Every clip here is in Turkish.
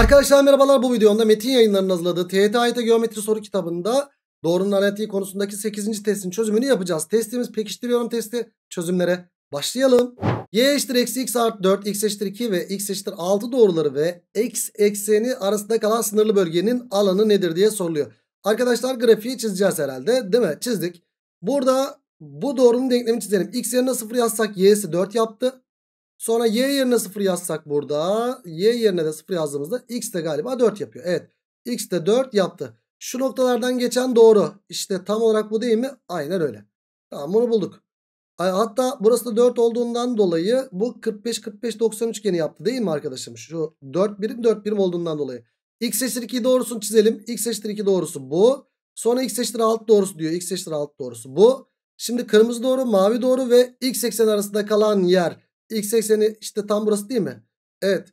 Arkadaşlar merhabalar bu videomda Metin yayınlarının hazırladığı TET Geometri soru kitabında doğrunun analitiği konusundaki 8. testin çözümünü yapacağız. Testimiz pekiştiriyorum testi çözümlere başlayalım. Y eşittir eksi x art 4, x eşittir 2 ve x eşittir 6 doğruları ve x ekseni arasında kalan sınırlı bölgenin alanı nedir diye soruluyor. Arkadaşlar grafiği çizeceğiz herhalde değil mi? Çizdik. Burada bu doğrunun denklemi çizelim. X yerine 0 yazsak y'si 4 yaptı. Sonra y yerine 0 yazsak burada. Y yerine de 0 yazdığımızda x de galiba 4 yapıyor. Evet x de 4 yaptı. Şu noktalardan geçen doğru. İşte tam olarak bu değil mi? Aynen öyle. Tamam bunu bulduk. Hatta burası da 4 olduğundan dolayı bu 45 45 90 üçgeni yaptı değil mi arkadaşım? Şu 4 birim 4 birim olduğundan dolayı. X eşittir 2 doğrusunu çizelim. X eşittir 2 doğrusu bu. Sonra x eşittir 6 doğrusu diyor. X eşittir 6 doğrusu bu. Şimdi kırmızı doğru, mavi doğru ve x eksen arasında kalan yer X ekseni işte tam burası değil mi? Evet.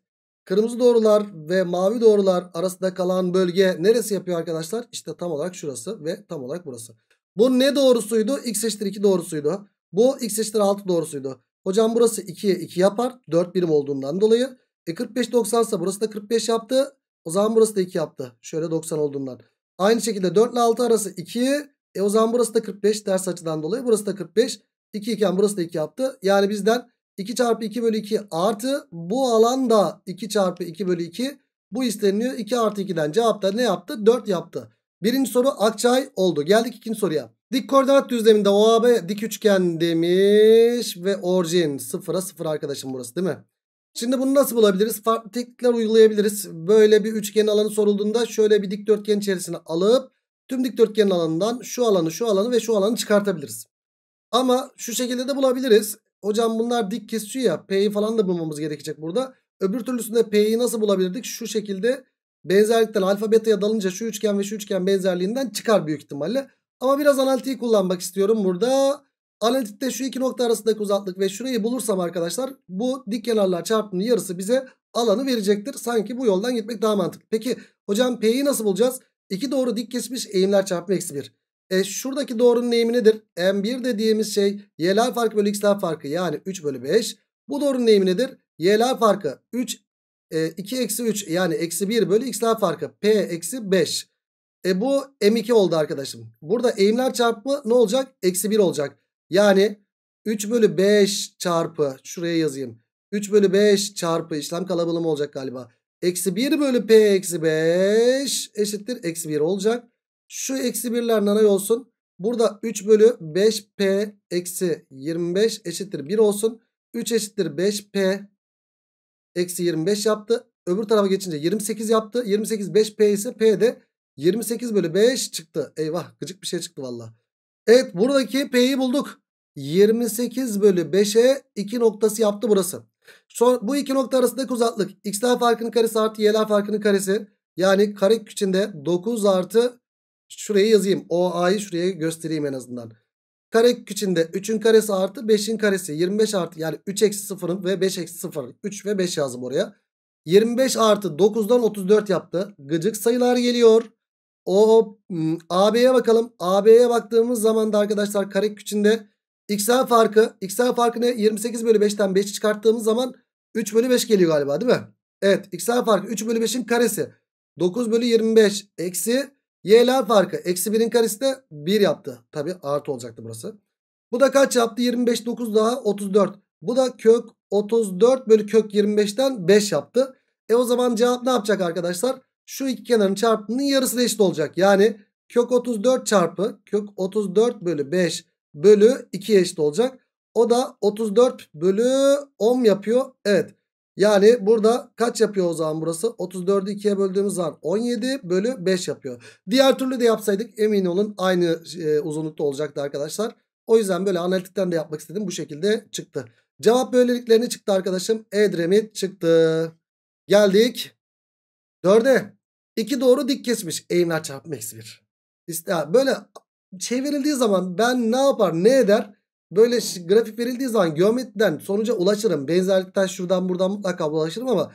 Kırmızı doğrular ve mavi doğrular arasında kalan bölge neresi yapıyor arkadaşlar? İşte tam olarak şurası ve tam olarak burası. Bu ne doğrusuydu? X eşittir 2 doğrusuydu. Bu X eşittir 6 doğrusuydu. Hocam burası 2'ye 2 yapar. 4 birim olduğundan dolayı. E 45 90 ise burası da 45 yaptı. O zaman burası da 2 yaptı. Şöyle 90 olduğundan. Aynı şekilde 4 ile 6 arası 2. E o zaman burası da 45 ters açıdan dolayı. Burası da 45. 2 iken burası da 2 yaptı. Yani bizden 2 çarpı 2 bölü 2 artı bu alan da 2 çarpı 2 bölü 2. Bu isteniliyor 2 artı 2'den cevapta ne yaptı? 4 yaptı. Birinci soru Akçay oldu. Geldik ikinci soruya. Dik koordinat düzleminde OAB dik üçgen demiş ve orijin sıfıra sıfır arkadaşım burası değil mi? Şimdi bunu nasıl bulabiliriz? Farklı teknikler uygulayabiliriz. Böyle bir üçgen alanı sorulduğunda şöyle bir dikdörtgen içerisine alıp tüm dikdörtgenin alanından şu alanı, şu alanı ve şu alanı çıkartabiliriz. Ama şu şekilde de bulabiliriz. Hocam bunlar dik kesiyor ya. P'yi falan da bulmamız gerekecek burada. Öbür türlüsünde P'yi nasıl bulabilirdik? Şu şekilde benzerlikten alfa beta'ya dalınca şu üçgen ve şu üçgen benzerliğinden çıkar büyük ihtimalle. Ama biraz analitiği kullanmak istiyorum burada. Analitikte şu iki nokta arasındaki uzaklık ve şurayı bulursam arkadaşlar bu dik kenarlar çarpımının yarısı bize alanı verecektir. Sanki bu yoldan gitmek daha mantıklı. Peki hocam P'yi nasıl bulacağız? İki doğru dik kesmiş eğimler çarpımı eksi bir. E şuradaki doğrunun eğimi nedir? M1 dediğimiz şey y'ler farkı bölü x'ler farkı yani 3 bölü 5. Bu doğrunun eğimi nedir? Y'ler farkı 3 e, 2 eksi 3 yani eksi 1 bölü x'ler farkı p eksi 5. E bu m2 oldu arkadaşım. Burada eğimler çarpımı ne olacak? Eksi 1 olacak. Yani 3 bölü 5 çarpı şuraya yazayım. 3 bölü 5 çarpı işlem kalabalığı mı olacak galiba. Eksi 1 bölü p eksi 5 eşittir. Eksi 1 olacak. Şu eksi birler nanay olsun. Burada 3 bölü 5p eksi 25 eşittir 1 olsun. 3 eşittir 5p eksi 25 yaptı. Öbür tarafa geçince 28 yaptı. 28 5p ise p de 28 bölü 5 çıktı. Eyvah gıcık bir şey çıktı valla. Evet buradaki p'yi bulduk. 28 bölü 5'e 2 noktası yaptı burası. Son, bu iki nokta arasındaki uzaklık x'ler farkının karesi artı y'ler farkının karesi. Yani kare içinde 9 artı şuraya yazayım. o a'yı şuraya göstereyim en azından. kare içinde 3'ün karesi artı 5'in karesi 25 artı yani 3 eksi 0'ın ve 5 eksi 0 3 ve 5 yazdım oraya. 25 artı 9'dan 34 yaptı. Gıcık sayılar geliyor. O hmm, AB'ye bakalım. AB'ye baktığımız zaman da arkadaşlar kare içinde x'ler farkı x'ler farkı ne? 28 bölü 5'ten 5'i çıkarttığımız zaman 3 bölü 5 geliyor galiba değil mi? Evet x'ler farkı 3 bölü 5'in karesi. 9 bölü 25 eksi Y'ler farkı eksi 1'in karesi de 1 yaptı. Tabi artı olacaktı burası. Bu da kaç yaptı? 25 9 daha 34. Bu da kök 34 bölü kök 25'ten 5 yaptı. E o zaman cevap ne yapacak arkadaşlar? Şu iki kenarın çarpımının yarısına eşit olacak. Yani kök 34 çarpı kök 34 bölü 5 bölü 2 eşit olacak. O da 34 bölü 10 yapıyor. Evet yani burada kaç yapıyor o zaman burası? 34'ü 2'ye böldüğümüz zaman 17 bölü 5 yapıyor. Diğer türlü de yapsaydık emin olun aynı e, uzunlukta olacaktı arkadaşlar. O yüzden böyle analitikten de yapmak istedim. Bu şekilde çıktı. Cevap böylelikle çıktı arkadaşım? Edremit çıktı. Geldik. 4'e. 2 doğru dik kesmiş. Eğimler çarpma eksi 1. İşte böyle çevrildiği zaman ben ne yapar ne eder? böyle grafik verildiği zaman geometriden sonuca ulaşırım. Benzerlikten şuradan buradan mutlaka ulaşırım ama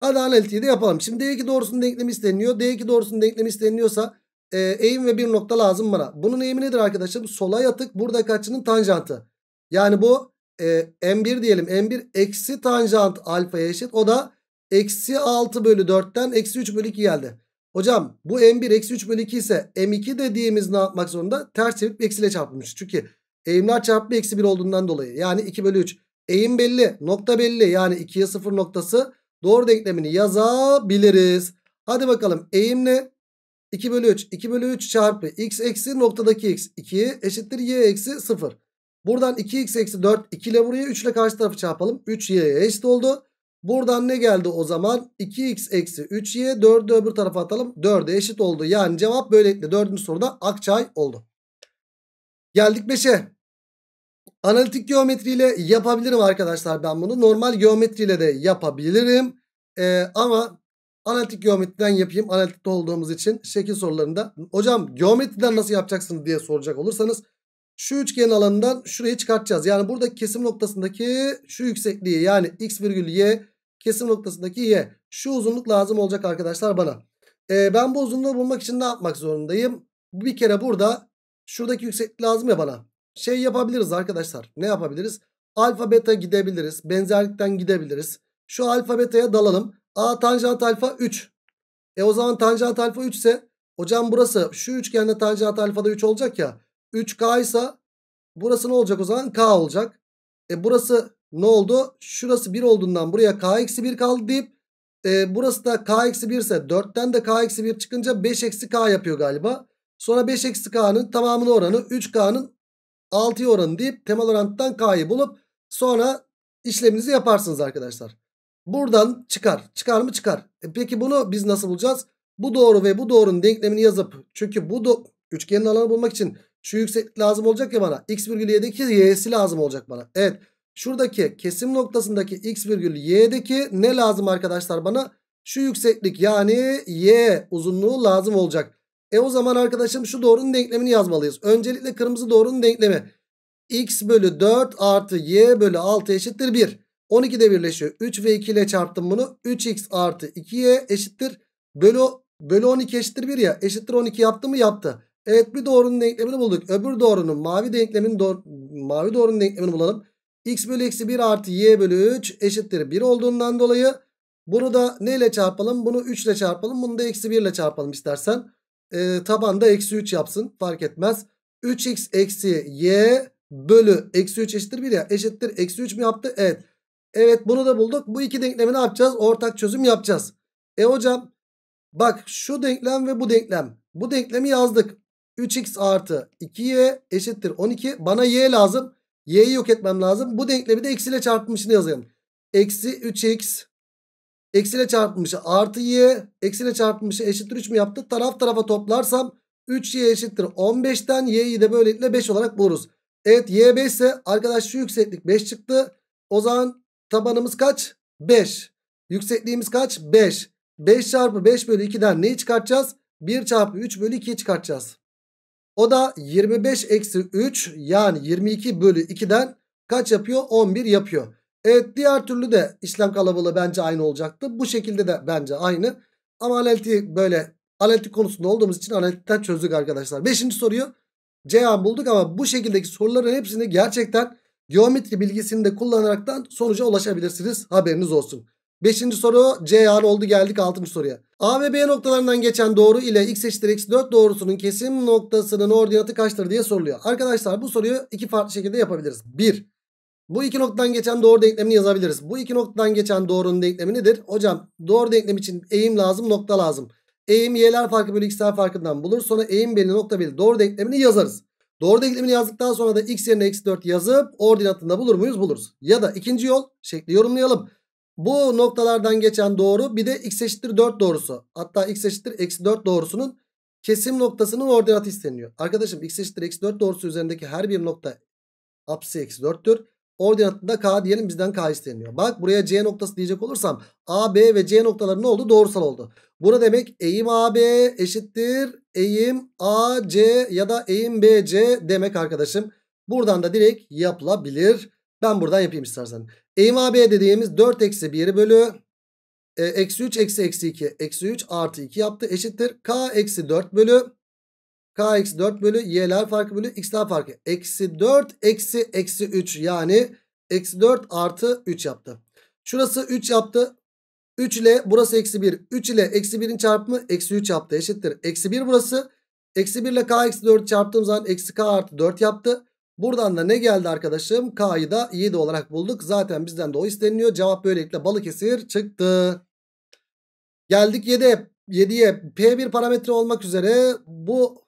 hadi analitiği de yapalım. Şimdi D2 doğrusunun denklemi isteniyor. D2 doğrusunun denklemi isteniyorsa e, eğim ve bir nokta lazım bana. Bunun eğimi nedir arkadaşım? Sola yatık burada kaçının tanjantı. Yani bu e, M1 diyelim. M1 eksi tanjant alfaya eşit. O da eksi 6 bölü 4'ten eksi 3 bölü 2 geldi. Hocam bu M1 eksi 3 bölü 2 ise M2 dediğimiz ne yapmak zorunda? Ters çevirip eksiyle çarpılmış. Çünkü Eğimler çarpımı eksi 1 olduğundan dolayı. Yani 2 bölü 3. Eğim belli. Nokta belli. Yani 2'ye 0 noktası. Doğru denklemini yazabiliriz. Hadi bakalım eğim ne? 2 bölü 3. 2 bölü 3 çarpı x eksi noktadaki x. 2 eşittir y eksi 0. Buradan 2x eksi 4. 2 ile burayı 3 ile karşı tarafı çarpalım. 3 y eşit oldu. Buradan ne geldi o zaman? 2x eksi 3y 4'ü öbür tarafa atalım. 4'e eşit oldu. Yani cevap böylelikle 4. soruda Akçay oldu. Geldik 5'e. Analitik geometriyle yapabilirim arkadaşlar ben bunu. Normal geometriyle de yapabilirim. Ee, ama analitik geometriden yapayım. Analitikte olduğumuz için şekil sorularında. Hocam geometriden nasıl yapacaksınız diye soracak olursanız. Şu üçgen alanından şurayı çıkartacağız. Yani burada kesim noktasındaki şu yüksekliği yani x virgül y kesim noktasındaki y. Şu uzunluk lazım olacak arkadaşlar bana. Ee, ben bu uzunluğu bulmak için ne yapmak zorundayım? Bir kere burada şuradaki yükseklik lazım ya bana şey yapabiliriz arkadaşlar. Ne yapabiliriz? Alfa beta gidebiliriz. Benzerlikten gidebiliriz. Şu alfa beta'ya dalalım. A tanjant alfa 3. E o zaman tanjant alfa 3 ise hocam burası şu üçgende tanjant da 3 olacak ya. 3K ise burası ne olacak o zaman? K olacak. E burası ne oldu? Şurası 1 olduğundan buraya K eksi 1 kaldı deyip e, burası da K eksi 1 ise 4'ten de K eksi 1 çıkınca 5 eksi K yapıyor galiba. Sonra 5 eksi K'nın tamamının oranı 3K'nın 6'ya oranı deyip temel oranından K'yı bulup sonra işleminizi yaparsınız arkadaşlar. Buradan çıkar. Çıkar mı? Çıkar. E peki bunu biz nasıl bulacağız? Bu doğru ve bu doğrunun denklemini yazıp çünkü bu üçgenin alanı bulmak için şu yükseklik lazım olacak ya bana. X virgül y'deki y'si lazım olacak bana. Evet. Şuradaki kesim noktasındaki x virgül y'deki ne lazım arkadaşlar bana? Şu yükseklik yani y uzunluğu lazım olacak. E o zaman arkadaşım şu doğrunun denklemini yazmalıyız. Öncelikle kırmızı doğrunun denklemi. X bölü 4 artı Y bölü 6 eşittir 1. 12 de birleşiyor. 3 ve 2 ile çarptım bunu. 3X artı 2Y eşittir. Bölü, bölü 12 eşittir 1 ya. Eşittir 12 yaptı mı? Yaptı. Evet bir doğrunun denklemini bulduk. Öbür doğrunun mavi denklemini doğru, mavi doğrunun denklemini bulalım. X bölü eksi 1 artı Y bölü 3 eşittir 1 olduğundan dolayı bunu da ne ile çarpalım? Bunu 3 ile çarpalım. Bunu da eksi 1 ile çarpalım istersen e, tabanda eksi 3 yapsın fark etmez. 3x eksi y bölü eksi 3 eşittir 1 ya eşittir eksi 3 mü yaptı? Evet. Evet bunu da bulduk. Bu iki denklemi ne yapacağız? Ortak çözüm yapacağız. E hocam bak şu denklem ve bu denklem. Bu denklemi yazdık. 3x artı 2y eşittir 12. Bana y lazım. Y'yi yok etmem lazım. Bu denklemi de eksiyle çarpmışını yazayım. Eksi 3x Eksiyle çarpmışı artı y. Eksiyle çarpmışı eşittir 3 mü yaptı? Taraf tarafa toplarsam 3y eşittir 15'ten y'yi de böylelikle 5 olarak buluruz. Evet y 5 ise arkadaş şu yükseklik 5 çıktı. O zaman tabanımız kaç? 5. Yüksekliğimiz kaç? 5. 5 çarpı 5 bölü 2'den neyi çıkartacağız? 1 çarpı 3 bölü 2'yi çıkartacağız. O da 25 eksi 3 yani 22 bölü 2'den kaç yapıyor? 11 yapıyor. Evet diğer türlü de işlem kalabalığı bence aynı olacaktı. Bu şekilde de bence aynı. Ama analitik böyle analitik konusunda olduğumuz için analitikten çözdük arkadaşlar. Beşinci soruyu Ceyhan bulduk ama bu şekildeki soruların hepsini gerçekten geometri bilgisini de kullanaraktan sonuca ulaşabilirsiniz. Haberiniz olsun. Beşinci soru Ceyhan oldu geldik altıncı soruya. A ve B noktalarından geçen doğru ile x eşittir eksi 4 doğrusunun kesim noktasının ordinatı kaçtır diye soruluyor. Arkadaşlar bu soruyu iki farklı şekilde yapabiliriz. Bir bu iki noktadan geçen doğru denklemini yazabiliriz. Bu iki noktadan geçen doğrunun denklemi nedir? Hocam doğru denklem için eğim lazım nokta lazım. Eğim y'ler farkı bölü x'ler farkından bulur. Sonra eğim belli nokta belli doğru denklemini yazarız. Doğru denklemini yazdıktan sonra da x yerine eksi 4 yazıp ordinatını da bulur muyuz? Buluruz. Ya da ikinci yol şekli yorumlayalım. Bu noktalardan geçen doğru bir de x eşittir 4 doğrusu. Hatta x eşittir eksi 4 doğrusunun kesim noktasının ordinatı isteniyor. Arkadaşım x eşittir eksi 4 doğrusu üzerindeki her bir nokta apsi eksi 4'tür. Ordinatında K diyelim bizden K isteniyor. Bak buraya C noktası diyecek olursam A, B ve C noktaları ne oldu? Doğrusal oldu. Bu ne demek? Eğim A B eşittir. Eğim A C ya da eğim B C demek arkadaşım. Buradan da direkt yapılabilir. Ben buradan yapayım istersen. Eğim A B dediğimiz 4 eksi 1 bölü e, eksi 3 eksi eksi 2 eksi 3 artı 2 yaptı eşittir. K eksi 4 bölü Kx 4 bölü y'ler farkı bölü x'ler farkı. Eksi 4 eksi eksi 3 yani eksi 4 artı 3 yaptı. Şurası 3 yaptı. 3 ile burası eksi 1. 3 ile eksi 1'in çarpımı eksi 3 yaptı eşittir. Eksi 1 burası. Eksi 1 ile k eksi 4 çarptığım zaman eksi k artı 4 yaptı. Buradan da ne geldi arkadaşım? K'yı da 7 olarak bulduk. Zaten bizden de o isteniliyor. Cevap böylelikle Balıkesir çıktı. Geldik 7'ye. 7'ye P1 parametre olmak üzere bu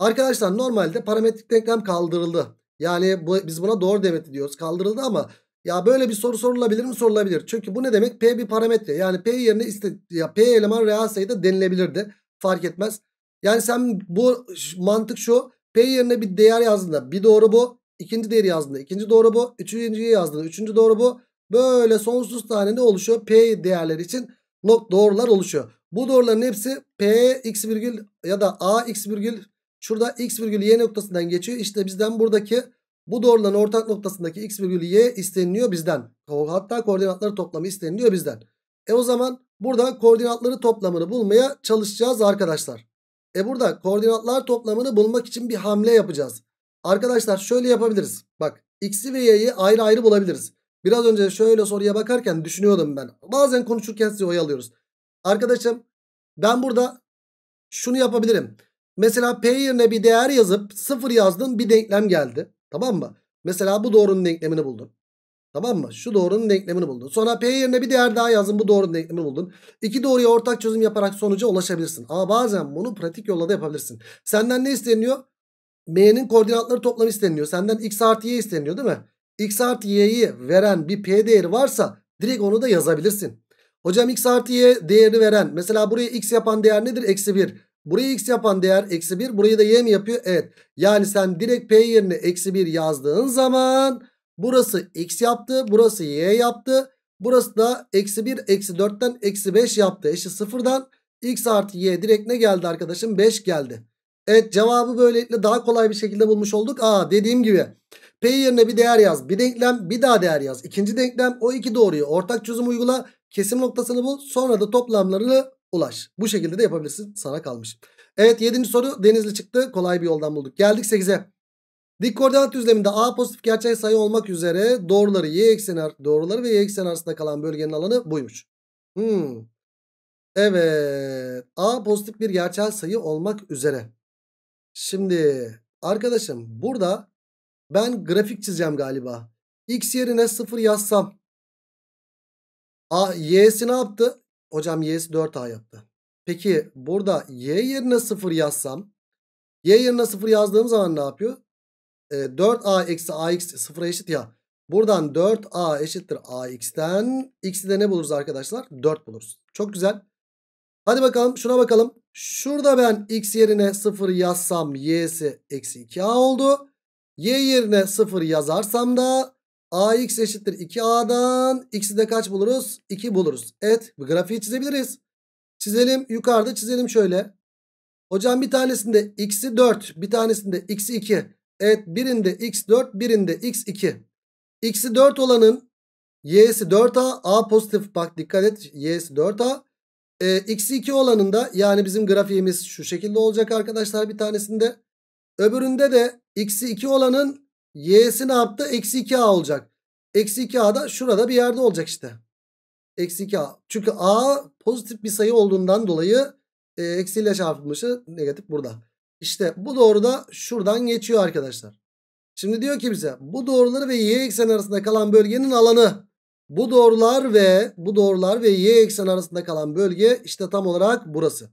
Arkadaşlar normalde parametrik denklem kaldırıldı. Yani bu, biz buna doğru demeti diyoruz. Kaldırıldı ama ya böyle bir soru sorulabilir mi? Sorulabilir. Çünkü bu ne demek? P bir parametre. Yani P yerine iste, ya P eleman reel sayıda denilebilirdi. Fark etmez. Yani sen bu mantık şu. P yerine bir değer yazdığında bir doğru bu. ikinci değeri yazdığında ikinci doğru bu. Üçüncüyü yazdığında üçüncü doğru bu. Böyle sonsuz tane ne oluşuyor? P değerleri için nok doğrular oluşuyor. Bu doğruların hepsi P x virgül ya da A x virgül Şurada x virgülü y noktasından geçiyor. İşte bizden buradaki bu doğruların ortak noktasındaki x virgülü y isteniliyor bizden. Hatta koordinatları toplamı isteniliyor bizden. E o zaman burada koordinatları toplamını bulmaya çalışacağız arkadaşlar. E burada koordinatlar toplamını bulmak için bir hamle yapacağız. Arkadaşlar şöyle yapabiliriz. Bak x'i ve y'yi ayrı ayrı bulabiliriz. Biraz önce şöyle soruya bakarken düşünüyordum ben. Bazen konuşurken sizi oyalıyoruz. Arkadaşım ben burada şunu yapabilirim. Mesela P yerine bir değer yazıp 0 yazdın bir denklem geldi. Tamam mı? Mesela bu doğrunun denklemini buldun. Tamam mı? Şu doğrunun denklemini buldun. Sonra P yerine bir değer daha yazdın. Bu doğrunun denklemini buldun. İki doğruya ortak çözüm yaparak sonuca ulaşabilirsin. Ama bazen bunu pratik yolla da yapabilirsin. Senden ne isteniyor? M'nin koordinatları toplamı isteniyor. Senden x artı y isteniyor değil mi? x artı y'yi veren bir p değeri varsa direkt onu da yazabilirsin. Hocam x artı y değeri veren mesela buraya x yapan değer nedir? Eksi 1. Burayı x yapan değer eksi 1. Burayı da y mi yapıyor? Evet. Yani sen direkt p yerine eksi 1 yazdığın zaman burası x yaptı. Burası y yaptı. Burası da eksi 1 eksi 4'ten eksi 5 yaptı. Eşi sıfırdan x artı y direkt ne geldi arkadaşım? 5 geldi. Evet cevabı böylelikle daha kolay bir şekilde bulmuş olduk. Aa dediğim gibi p yerine bir değer yaz. Bir denklem bir daha değer yaz. İkinci denklem o iki doğruyu ortak çözüm uygula. Kesim noktasını bul. Sonra da toplamlarını ulaş. Bu şekilde de yapabilirsin. Sana kalmış. Evet 7. soru denizli çıktı. Kolay bir yoldan bulduk. Geldik 8'e. Dik koordinat düzleminde A pozitif gerçek sayı olmak üzere doğruları y ekseni doğruları ve y ekseni arasında kalan bölgenin alanı buymuş. Hmm. Evet. A pozitif bir gerçel sayı olmak üzere. Şimdi arkadaşım burada ben grafik çizeceğim galiba. X yerine 0 yazsam. A, y'si ne yaptı? Hocam y'si 4a yaptı. Peki burada y yerine 0 yazsam y yerine 0 yazdığım zaman ne yapıyor? E, 4a eksi ax 0'a eşit ya. Buradan 4a eşittir ax'ten. X'i de ne buluruz arkadaşlar? 4 buluruz. Çok güzel. Hadi bakalım şuna bakalım. Şurada ben x yerine 0 yazsam y'si eksi 2a oldu. Y yerine 0 yazarsam da AX eşittir 2A'dan. X'i de kaç buluruz? 2 buluruz. Evet bu grafiği çizebiliriz. Çizelim yukarıda çizelim şöyle. Hocam bir tanesinde X'i 4 bir tanesinde X'i 2. Evet birinde X4 birinde X2. X'i 4 olanın Y'si 4A. A pozitif bak dikkat et Y'si 4A. E, X2 olanında yani bizim grafiğimiz şu şekilde olacak arkadaşlar bir tanesinde. Öbüründe de X'i 2 olanın Y'si ne yaptı? Eksi 2A olacak. Eksi 2A da şurada bir yerde olacak işte. Eksi 2A. Çünkü A pozitif bir sayı olduğundan dolayı e, eksiyle çarpılmışı negatif burada. İşte bu doğru da şuradan geçiyor arkadaşlar. Şimdi diyor ki bize bu doğruları ve y ekseni arasında kalan bölgenin alanı. Bu doğrular ve bu doğrular ve y ekseni arasında kalan bölge işte tam olarak burası.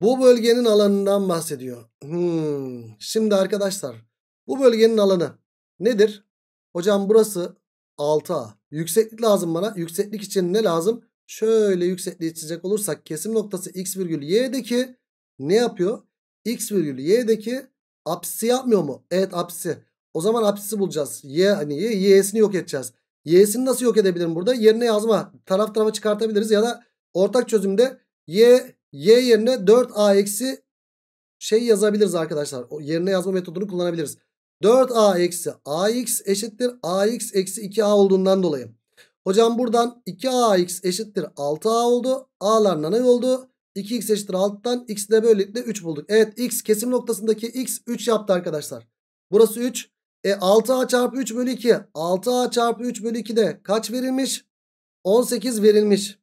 Bu bölgenin alanından bahsediyor. Hmm. Şimdi arkadaşlar bu bölgenin alanı nedir? Hocam burası 6A. Yükseklik lazım bana. Yükseklik için ne lazım? Şöyle yüksekliği çizecek olursak kesim noktası x virgül y'deki ne yapıyor? X virgül y'deki apsisi yapmıyor mu? Evet apsisi. O zaman apsisi bulacağız. Y hani y, y'sini yok edeceğiz. Y'sini nasıl yok edebilirim burada? Yerine yazma. Taraf tarafa çıkartabiliriz ya da ortak çözümde y y yerine 4a eksi şey yazabiliriz arkadaşlar. O yerine yazma metodunu kullanabiliriz. 4a eksi ax eşittir ax eksi 2a olduğundan dolayı. Hocam buradan 2ax eşittir 6a oldu. A'lar ne oldu. 2x eşittir 6'tan x de böylelikle 3 bulduk. Evet x kesim noktasındaki x 3 yaptı arkadaşlar. Burası 3. E 6a çarpı 3 bölü 2. 6a çarpı 3 bölü 2 de kaç verilmiş? 18 verilmiş.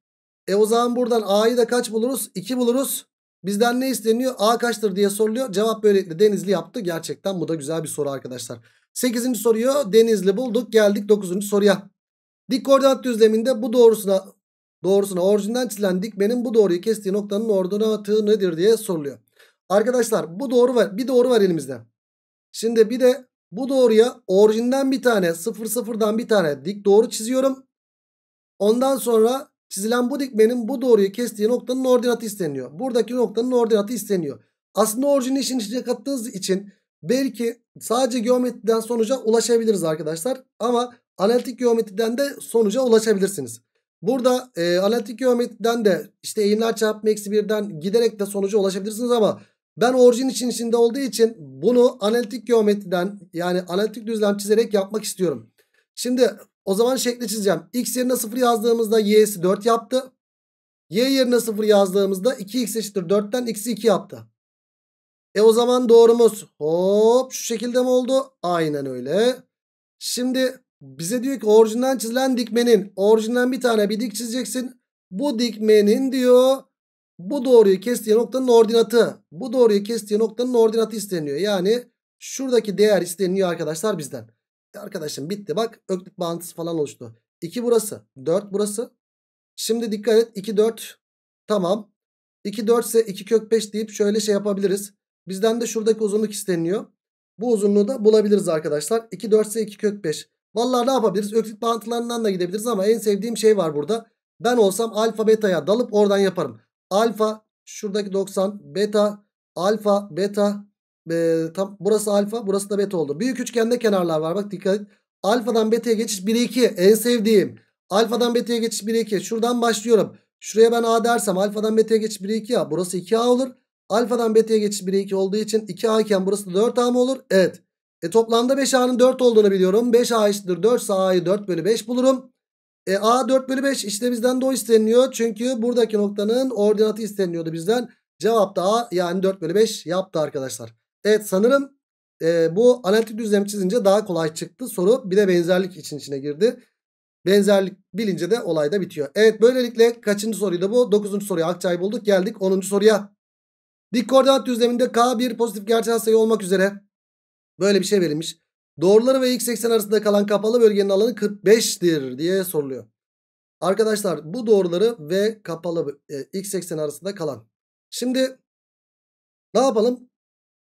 E o zaman buradan a'yı da kaç buluruz? 2 buluruz. Bizden ne isteniyor? A kaçtır diye soruluyor. Cevap böylelikle Denizli yaptı. Gerçekten bu da güzel bir soru arkadaşlar. 8. soruyu Denizli bulduk. Geldik 9. soruya. Dik koordinat düzleminde bu doğrusuna doğrusuna orijinden çizilen dikmenin bu doğruyu kestiği noktanın ordinatı nedir diye soruluyor. Arkadaşlar bu doğru var. Bir doğru var elimizde. Şimdi bir de bu doğruya orijinden bir tane sıfır sıfırdan bir tane dik doğru çiziyorum. Ondan sonra Çizilen bu dikmenin bu doğruyu kestiği noktanın ordinatı isteniyor. Buradaki noktanın ordinatı isteniyor. Aslında orijini işin içine kattığınız için belki sadece geometriden sonuca ulaşabiliriz arkadaşlar. Ama analitik geometriden de sonuca ulaşabilirsiniz. Burada e, analitik geometriden de işte eğimler çarpma eksi birden giderek de sonuca ulaşabilirsiniz ama ben orijin için içinde olduğu için bunu analitik geometriden yani analitik düzlem çizerek yapmak istiyorum. Şimdi o zaman şekli çizeceğim. X yerine 0 yazdığımızda y'si 4 yaptı. Y yerine 0 yazdığımızda 2x eşittir 4'ten x'i 2 yaptı. E o zaman doğrumuz hop şu şekilde mi oldu? Aynen öyle. Şimdi bize diyor ki orijinden çizilen dikmenin orijinden bir tane bir dik çizeceksin. Bu dikmenin diyor bu doğruyu kestiği noktanın ordinatı. Bu doğruyu kestiği noktanın ordinatı isteniyor. Yani şuradaki değer isteniyor arkadaşlar bizden arkadaşım bitti bak öklit bağıntısı falan oluştu. 2 burası 4 burası. Şimdi dikkat et 2 4 tamam. 2 4 ise 2 kök 5 deyip şöyle şey yapabiliriz. Bizden de şuradaki uzunluk isteniyor. Bu uzunluğu da bulabiliriz arkadaşlar. 2 4 ise 2 kök 5. Vallahi ne yapabiliriz? Öklit bağıntılarından da gidebiliriz ama en sevdiğim şey var burada. Ben olsam alfa beta'ya dalıp oradan yaparım. Alfa şuradaki 90 beta alfa beta e, tam burası alfa burası da beta oldu. Büyük üçgende kenarlar var bak dikkat et. Alfadan beta'ya geçiş 1'e 2 en sevdiğim. Alfadan beta'ya geçiş 1'e 2 şuradan başlıyorum. Şuraya ben A dersem alfadan beta'ya geçiş 1'e 2 ya burası 2A olur. Alfadan beta'ya geçiş 1'e 2 olduğu için 2A iken burası da 4A mı olur? Evet. E toplamda 5A'nın 4 olduğunu biliyorum. 5A eşittir 4 ise A'yı 4 bölü 5 bulurum. E A 4 bölü 5 işte bizden de o isteniliyor. Çünkü buradaki noktanın ordinatı isteniliyordu bizden. Cevap da A yani 4 bölü 5 yaptı arkadaşlar. Evet sanırım e, bu analitik düzlem çizince daha kolay çıktı. Soru bir de benzerlik için içine girdi. Benzerlik bilince de olay da bitiyor. Evet böylelikle kaçıncı soruydu bu? Dokuzuncu soruya akçayı bulduk. Geldik onuncu soruya. Dik koordinat düzleminde K bir pozitif gerçel sayı olmak üzere böyle bir şey verilmiş. Doğruları ve x 80 arasında kalan kapalı bölgenin alanı 45'tir diye soruluyor. Arkadaşlar bu doğruları ve kapalı e, x 80 arasında kalan. Şimdi ne yapalım?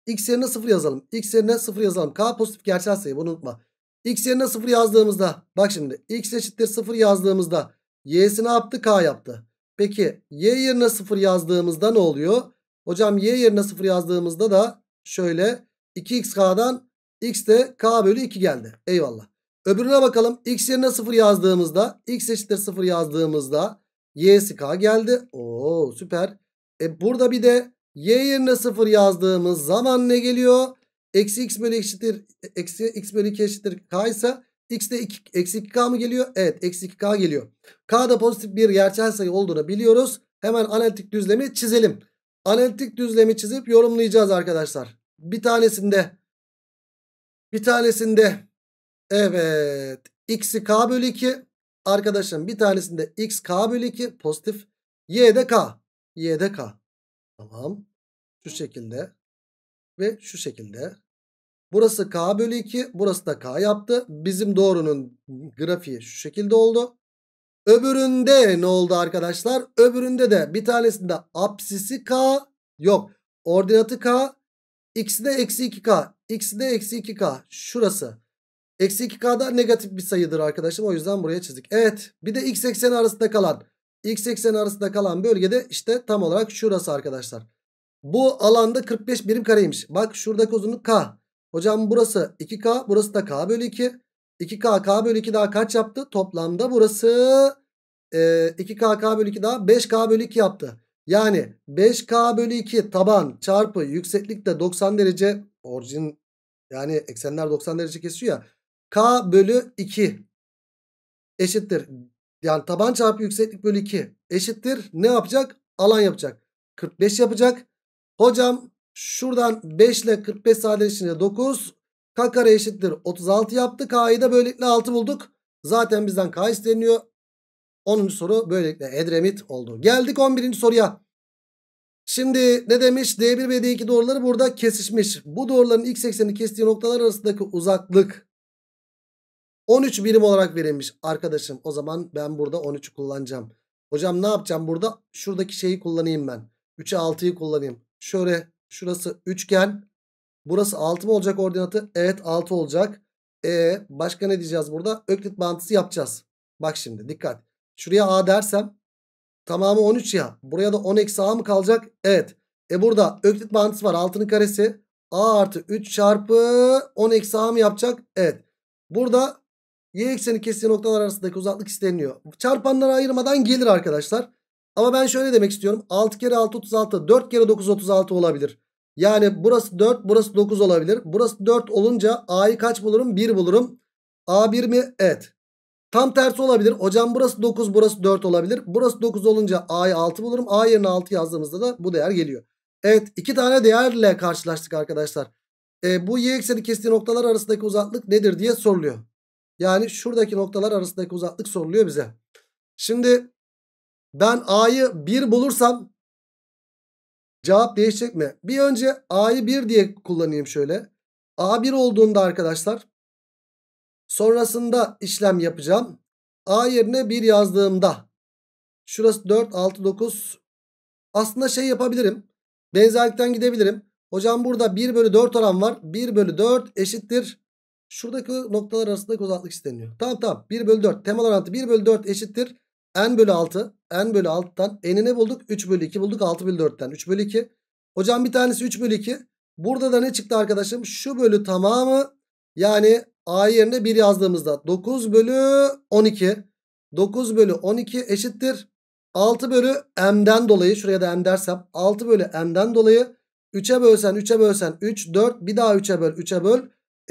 X yerine 0 yazalım. X yerine 0 yazalım. K pozitif gerçel sayı bunu unutma. X yerine 0 yazdığımızda bak şimdi X eşittir 0 yazdığımızda Y'si ne yaptı? K yaptı. Peki Y yerine 0 yazdığımızda ne oluyor? Hocam Y yerine 0 yazdığımızda da şöyle 2xk'dan x de k bölü 2 geldi. Eyvallah. Öbürüne bakalım. X yerine 0 yazdığımızda x eşittir 0 yazdığımızda y'si k geldi. Oo süper. E burada bir de Y yerine 0 yazdığımız zaman ne geliyor? Eksi x bölü eşittir. Eksi x bölü 2 eşittir k ise de 2, eksi 2k mı geliyor? Evet eksi 2k geliyor. K da pozitif bir gerçel sayı olduğunu biliyoruz. Hemen analitik düzlemi çizelim. Analitik düzlemi çizip yorumlayacağız arkadaşlar. Bir tanesinde bir tanesinde evet x'i k bölü 2 arkadaşım bir tanesinde x k bölü 2 pozitif y de k y de k. Tamam. Şu şekilde. Ve şu şekilde. Burası K bölü 2. Burası da K yaptı. Bizim doğrunun grafiği şu şekilde oldu. Öbüründe ne oldu arkadaşlar? Öbüründe de bir tanesinde apsisi K. Yok. Ordinatı K. X'i de eksi 2K. X'i de eksi 2K. Şurası. Eksi 2 da negatif bir sayıdır arkadaşım. O yüzden buraya çizdik. Evet. Bir de X ekseni arasında kalan X ekseni arasında kalan bölgede işte tam olarak şurası arkadaşlar. Bu alanda 45 birim kareymiş. Bak şuradaki uzunluk K. Hocam burası 2K. Burası da K bölü 2. 2K K bölü 2 daha kaç yaptı? Toplamda burası e, 2K K bölü 2 daha 5K bölü 2 yaptı. Yani 5K bölü 2 taban çarpı yükseklik de 90 derece. Orijin yani eksenler 90 derece kesiyor ya. K bölü 2 eşittir yani taban çarpı yükseklik bölü 2 eşittir. Ne yapacak? Alan yapacak. 45 yapacak. Hocam şuradan 5 ile 45 sadeleşince 9. K kare eşittir 36 yaptı. K'yı da böylelikle 6 bulduk. Zaten bizden K isteniyor. 10. soru böylelikle Edremit oldu. Geldik 11. soruya. Şimdi ne demiş? D1 ve D2 doğruları burada kesişmiş. Bu doğruların x ekseni kestiği noktalar arasındaki uzaklık 13 birim olarak verilmiş. Arkadaşım o zaman ben burada 13'ü kullanacağım. Hocam ne yapacağım burada? Şuradaki şeyi kullanayım ben. 3'e 6'yı kullanayım. Şöyle şurası üçgen. Burası 6 mı olacak ordinatı? Evet 6 olacak. E başka ne diyeceğiz burada? Öklit bağıntısı yapacağız. Bak şimdi dikkat. Şuraya A dersem tamamı 13 ya. Buraya da 10 eksi A mı kalacak? Evet. E burada öklit bağıntısı var. 6'nın karesi. A artı 3 çarpı 10 eksi A mı yapacak? Evet. Burada Y ekseni kestiği noktalar arasındaki uzaklık isteniliyor. Çarpanları ayırmadan gelir arkadaşlar. Ama ben şöyle demek istiyorum. 6 kere 6 36 4 kere 9 36 olabilir. Yani burası 4 burası 9 olabilir. Burası 4 olunca A'yı kaç bulurum? 1 bulurum. A1 mi? Evet. Tam tersi olabilir. Hocam burası 9 burası 4 olabilir. Burası 9 olunca A'yı 6 bulurum. A yerine 6 yazdığımızda da bu değer geliyor. Evet iki tane değerle karşılaştık arkadaşlar. E, bu y ekseni kestiği noktalar arasındaki uzaklık nedir diye soruluyor. Yani şuradaki noktalar arasındaki uzaklık soruluyor bize. Şimdi ben A'yı 1 bulursam cevap değişecek mi? Bir önce A'yı 1 diye kullanayım şöyle. A 1 olduğunda arkadaşlar sonrasında işlem yapacağım. A yerine 1 yazdığımda şurası 4, 6, 9 aslında şey yapabilirim. Benzerlikten gidebilirim. Hocam burada 1 bölü 4 oran var. 1 bölü 4 eşittir Şuradaki noktalar arasındaki uzaklık isteniyor. Tamam tamam. 1 bölü 4. Temel orantı 1 bölü 4 eşittir. N bölü 6. N bölü 6'tan n'i ne bulduk? 3 bölü 2 bulduk. 6 bölü 4'ten 3 bölü 2. Hocam bir tanesi 3 bölü 2. Burada da ne çıktı arkadaşım? Şu bölü tamamı yani a yerine 1 yazdığımızda 9 bölü 12. 9 bölü 12 eşittir. 6 bölü m'den dolayı şuraya da m dersem 6 bölü m'den dolayı 3'e bölsen 3'e bölsen 3 4 bir daha 3'e böl 3'e böl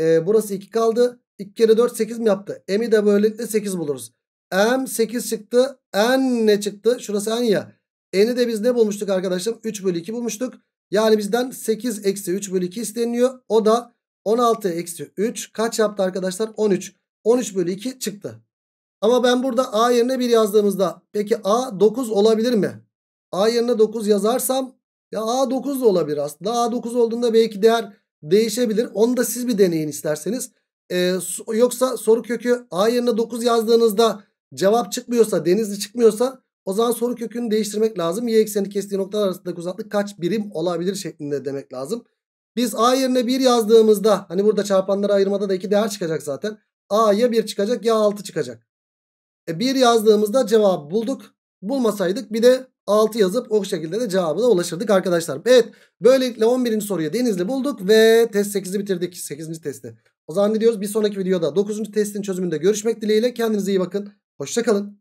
e, burası 2 kaldı. 2 kere 4 8 mi yaptı? M'i de böylelikle 8 buluruz. M 8 çıktı. N ne çıktı? Şurası N ya. N'i de biz ne bulmuştuk arkadaşlar? 3 bölü 2 bulmuştuk. Yani bizden 8 eksi 3 bölü 2 isteniyor. O da 16 eksi 3 kaç yaptı arkadaşlar? 13. 13 bölü 2 çıktı. Ama ben burada A yerine 1 yazdığımızda peki A 9 olabilir mi? A yerine 9 yazarsam ya A 9 da olabilir aslında. A 9 olduğunda belki değer değişebilir. Onu da siz bir deneyin isterseniz. Ee, yoksa soru kökü A yerine 9 yazdığınızda cevap çıkmıyorsa denizli çıkmıyorsa o zaman soru kökünü değiştirmek lazım. Y ekseni kestiği noktalar arasındaki uzaklık kaç birim olabilir şeklinde demek lazım. Biz A yerine 1 yazdığımızda hani burada çarpanları ayırmada da 2 değer çıkacak zaten. A ya 1 çıkacak ya 6 çıkacak. E 1 yazdığımızda cevabı bulduk. Bulmasaydık bir de 6 yazıp o şekilde de cevabına ulaşırdık arkadaşlar. Evet böylelikle 11. soruyu Denizli bulduk ve test 8'i bitirdik 8. testi. O zaman ne diyoruz bir sonraki videoda 9. testin çözümünde görüşmek dileğiyle kendinize iyi bakın. Hoşçakalın.